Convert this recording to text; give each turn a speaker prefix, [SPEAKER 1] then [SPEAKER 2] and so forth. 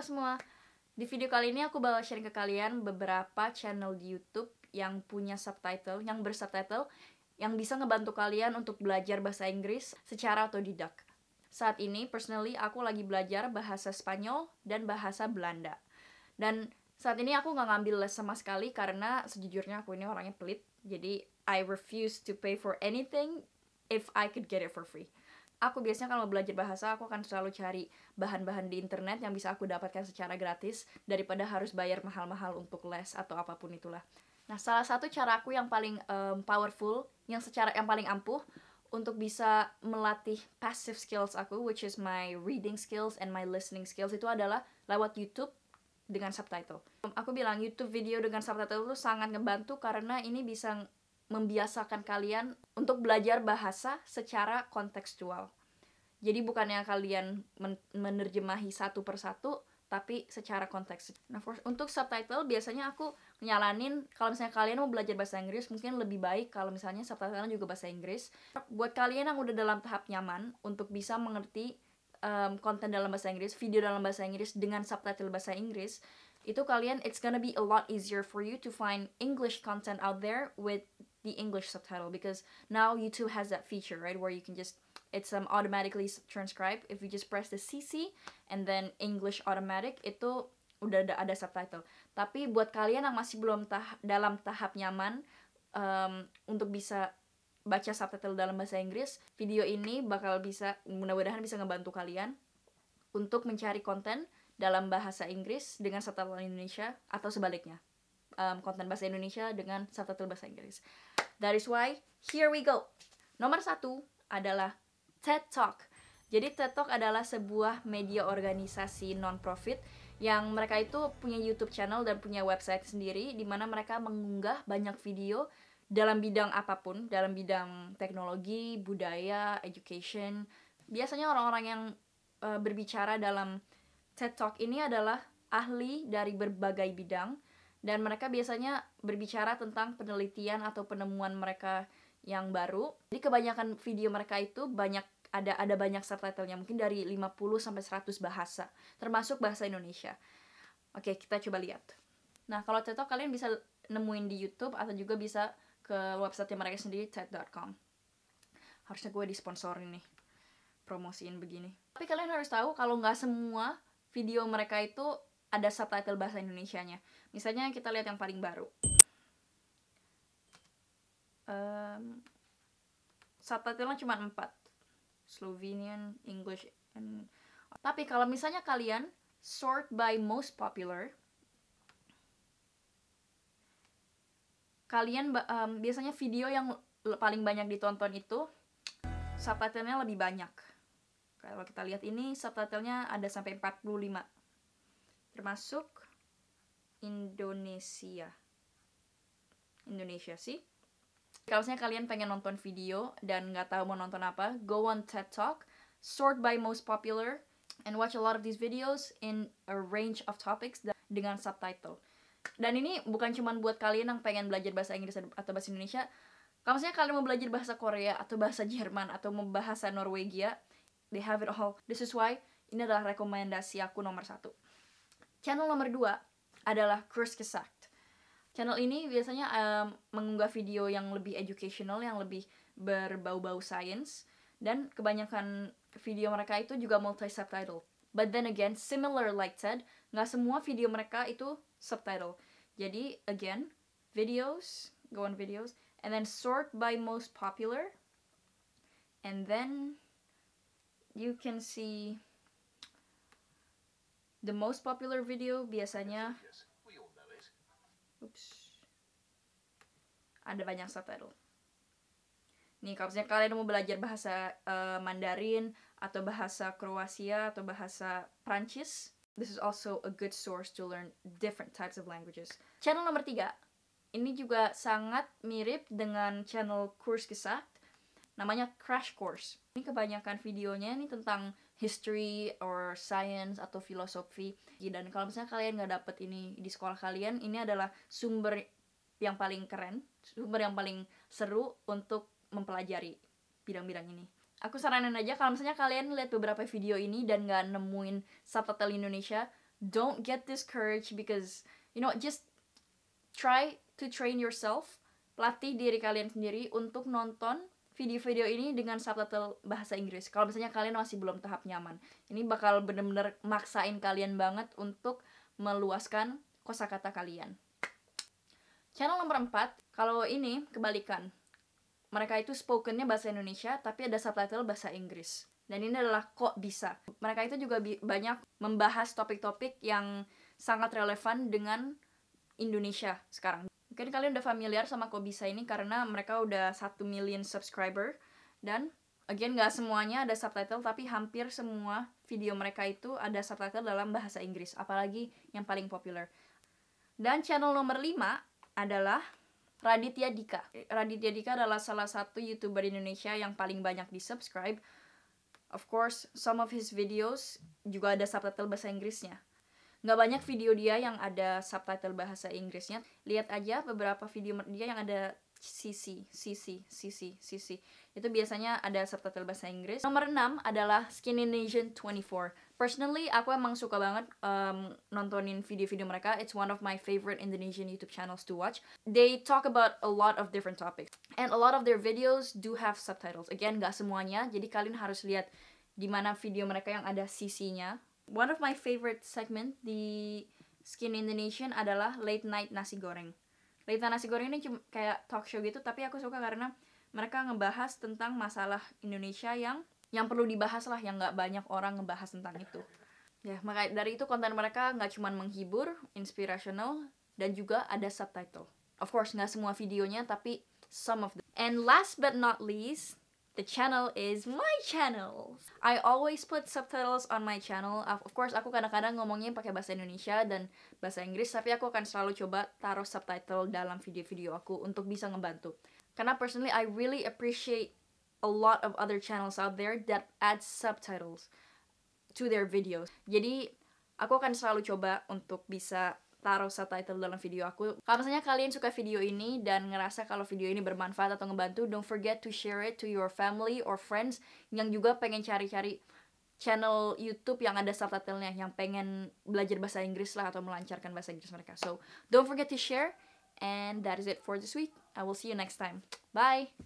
[SPEAKER 1] semua. Di video kali ini aku bawa sharing ke kalian beberapa channel di YouTube yang punya subtitle, yang bersubtitle, yang bisa ngebantu kalian untuk belajar bahasa Inggris secara otodidak. Saat ini, personally, aku lagi belajar bahasa Spanyol dan bahasa Belanda. Dan saat ini aku nggak ngambil les sama sekali karena sejujurnya aku ini orangnya pelit. Jadi, I refuse to pay for anything if I could get it for free aku biasanya kalau belajar bahasa aku akan selalu cari bahan-bahan di internet yang bisa aku dapatkan secara gratis daripada harus bayar mahal-mahal untuk les atau apapun itulah. Nah, salah satu cara aku yang paling um, powerful, yang secara yang paling ampuh untuk bisa melatih passive skills aku which is my reading skills and my listening skills itu adalah lewat YouTube dengan subtitle. Aku bilang YouTube video dengan subtitle itu sangat ngebantu karena ini bisa membiasakan kalian untuk belajar bahasa secara kontekstual. Jadi bukannya kalian men menerjemahi satu persatu tapi secara konteks. Nah, for, untuk subtitle biasanya aku nyalanin kalau misalnya kalian mau belajar bahasa Inggris mungkin lebih baik kalau misalnya subtitle juga bahasa Inggris. Buat kalian yang udah dalam tahap nyaman untuk bisa mengerti um, konten dalam bahasa Inggris, video dalam bahasa Inggris dengan subtitle bahasa Inggris, itu kalian it's gonna be a lot easier for you to find English content out there with the English subtitle because now YouTube has that feature, right, where you can just it's um, automatically transcribed. If you just press the CC and then English automatic itu udah ada, ada subtitle. Tapi buat kalian yang masih belum tah dalam tahap nyaman um, untuk bisa baca subtitle dalam bahasa Inggris, video ini bakal bisa mudah-mudahan bisa ngebantu kalian untuk mencari konten dalam bahasa Inggris dengan subtitle Indonesia atau sebaliknya. Um, konten bahasa Indonesia dengan subtitle bahasa Inggris. That is why here we go. Nomor satu adalah TED Talk. Jadi TED Talk adalah sebuah media organisasi non-profit yang mereka itu punya YouTube channel dan punya website sendiri di mana mereka mengunggah banyak video dalam bidang apapun, dalam bidang teknologi, budaya, education. Biasanya orang-orang yang uh, berbicara dalam TED Talk ini adalah ahli dari berbagai bidang dan mereka biasanya berbicara tentang penelitian atau penemuan mereka yang baru. Jadi kebanyakan video mereka itu banyak ada ada banyak subtitlenya mungkin dari 50 sampai 100 bahasa, termasuk bahasa Indonesia. Oke, kita coba lihat. Nah, kalau TED Talk kalian bisa nemuin di YouTube atau juga bisa ke website mereka sendiri TED.com. Harusnya gue disponsorin nih, promosiin begini. Tapi kalian harus tahu kalau nggak semua video mereka itu ada subtitle bahasa Indonesianya. Misalnya kita lihat yang paling baru um, subtitlenya cuma empat Slovenian, English, and tapi kalau misalnya kalian sort by most popular, kalian um, biasanya video yang paling banyak ditonton itu subtitlenya lebih banyak. Kalau kita lihat ini subtitlenya ada sampai 45. Termasuk Indonesia. Indonesia sih. Kalau misalnya kalian pengen nonton video dan nggak tahu mau nonton apa, go on TED Talk, sort by most popular, and watch a lot of these videos in a range of topics dengan subtitle. Dan ini bukan cuma buat kalian yang pengen belajar bahasa Inggris atau bahasa Indonesia. Kalau misalnya kalian mau belajar bahasa Korea atau bahasa Jerman atau mau bahasa Norwegia, they have it all. This is why ini adalah rekomendasi aku nomor satu. Channel nomor dua adalah Chris Kesak Channel ini biasanya um, mengunggah video yang lebih educational, yang lebih berbau-bau science, dan kebanyakan video mereka itu juga multi-subtitle. But then again, similar like said, nggak semua video mereka itu subtitle. Jadi, again, videos, go on videos, and then sort by most popular, and then you can see the most popular video biasanya Ups. Ada banyak subtitle. Nih, kalau misalnya kalian mau belajar bahasa uh, Mandarin atau bahasa Kroasia atau bahasa Prancis, this is also a good source to learn different types of languages. Channel nomor tiga, ini juga sangat mirip dengan channel Kurs Gesagt, namanya Crash Course. Ini kebanyakan videonya ini tentang history or science atau filosofi dan kalau misalnya kalian nggak dapet ini di sekolah kalian ini adalah sumber yang paling keren sumber yang paling seru untuk mempelajari bidang-bidang ini aku saranin aja kalau misalnya kalian lihat beberapa video ini dan nggak nemuin subtitle Indonesia don't get discouraged because you know just try to train yourself latih diri kalian sendiri untuk nonton video-video ini dengan subtitle bahasa Inggris. Kalau misalnya kalian masih belum tahap nyaman, ini bakal bener-bener maksain kalian banget untuk meluaskan kosakata kalian. Channel nomor 4, kalau ini kebalikan. Mereka itu spokennya bahasa Indonesia, tapi ada subtitle bahasa Inggris. Dan ini adalah kok bisa. Mereka itu juga banyak membahas topik-topik yang sangat relevan dengan Indonesia sekarang. Mungkin kalian udah familiar sama Kobisa ini karena mereka udah satu million subscriber dan again gak semuanya ada subtitle tapi hampir semua video mereka itu ada subtitle dalam bahasa Inggris, apalagi yang paling populer. Dan channel nomor 5 adalah Raditya Dika. Raditya Dika adalah salah satu YouTuber Indonesia yang paling banyak di-subscribe. Of course, some of his videos juga ada subtitle bahasa Inggrisnya nggak banyak video dia yang ada subtitle bahasa Inggrisnya lihat aja beberapa video dia yang ada cc cc cc cc itu biasanya ada subtitle bahasa Inggris nomor 6 adalah Skin Skinindonesian 24 personally aku emang suka banget um, nontonin video-video mereka it's one of my favorite Indonesian YouTube channels to watch they talk about a lot of different topics and a lot of their videos do have subtitles again gak semuanya jadi kalian harus lihat di mana video mereka yang ada cc-nya one of my favorite segment di Skin Indonesian adalah late night nasi goreng. Late night nasi goreng ini cuma kayak talk show gitu, tapi aku suka karena mereka ngebahas tentang masalah Indonesia yang yang perlu dibahas lah, yang nggak banyak orang ngebahas tentang itu. Ya, maka dari itu konten mereka nggak cuma menghibur, inspirational, dan juga ada subtitle. Of course, nggak semua videonya, tapi some of them. And last but not least, the channel is my channel. I always put subtitles on my channel. Of course, aku kadang-kadang ngomongnya pakai bahasa Indonesia dan bahasa Inggris, tapi aku akan selalu coba taruh subtitle dalam video-video aku untuk bisa ngebantu. Karena personally, I really appreciate a lot of other channels out there that add subtitles to their videos. Jadi, aku akan selalu coba untuk bisa taruh subtitle dalam video aku. Kalau misalnya kalian suka video ini dan ngerasa kalau video ini bermanfaat atau ngebantu, don't forget to share it to your family or friends yang juga pengen cari-cari channel YouTube yang ada subtitlenya, yang pengen belajar bahasa Inggris lah atau melancarkan bahasa Inggris mereka. So, don't forget to share. And that is it for this week. I will see you next time. Bye!